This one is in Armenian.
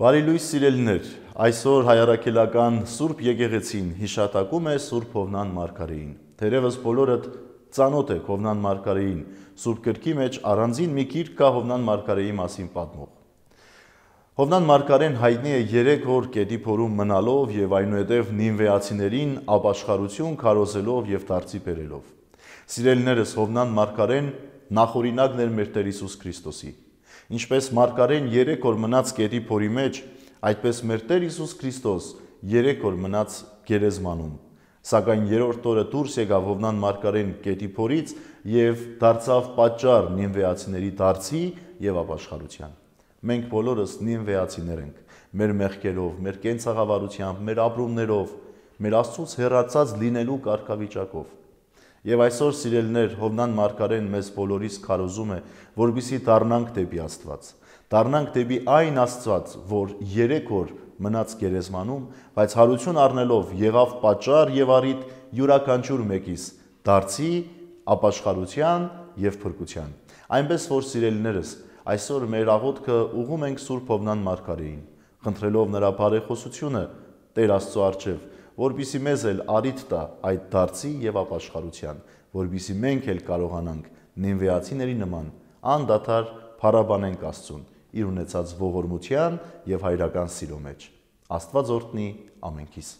Բարի լույս սիրելիներ, այսօր հայարակելական Սուրբ Եկեղեցին հիշատակում է Սուրբ Հովնան Մարգարեին։ Թերևս բոլորդ ծանոթ եք Հովնան Մարգարեին։ Սուրբ Գրքի մեջ առանձին մի գիրք կա Հովնան Մարգարեի մասին պատմող։ Հովնան Մարգարեն հայտնի է 3 օր կետի փորում մնալով եւ այնուհետեւ նինվեացիներին ապաշխարություն քարոզելով եւ դարձի բերելով։ Սիրելիներս Հովնան Մարգարեն նախորինակն էր մեր Տեր Հիսուս Քրիստոսի։ Ինչպես Մարգարեն 3 օր մնաց կերի փորի մեջ, այդպես մեր Տեր Հիսուս Քրիստոս 3 օր մնաց գերեզմանում։ Սակայն երրորդ օրը դուրս եկավ Հովնան Մարգարեն Կետիփորից եւ դարձավ պատճառ նինվեացիների դարձի եւ ապաշխարության։ Մենք բոլորս նինվեացիներ ենք։ Մեր մեղքերով, մեր կենցաղավարությամբ, մեր ապրումներով, մեր Աստծոց հերացած լինելու կարգավիճակով։ Եվ այսօր սիրելներ Հովնան Մարգարեն մեզ բոլորիս քարոզում է, որբիսի դառնանք դեպի Աստված։ Դառնանք դեպի այն Աստված, որ 3 օր մնաց գերեզմանում, բայց հարություն առնելով եղավ պատճառ եւ առիթ յուրաքանչյուր մեկից դարձի ապաշխարության եւ փրկության։ Այնպես որ սիրելիներս, այսօր մեր աղոթքը ուղում ենք Սուրբ Հովնան Մարգարեին, խնդրելով նրա բարեխոսությունը Տեր Աստծո արչեւ որբիսի մեզ էլ արիտ տա այդ դարձի եւ ապաշխարության, որբիսի մենք էլ կարողանանք նինվեացիների նման անդադար փարաբանենք Աստծուն իր ունեցած ողորմության եւ հայրական սիրո մեջ։ Աստված օրհնի ամենքիս։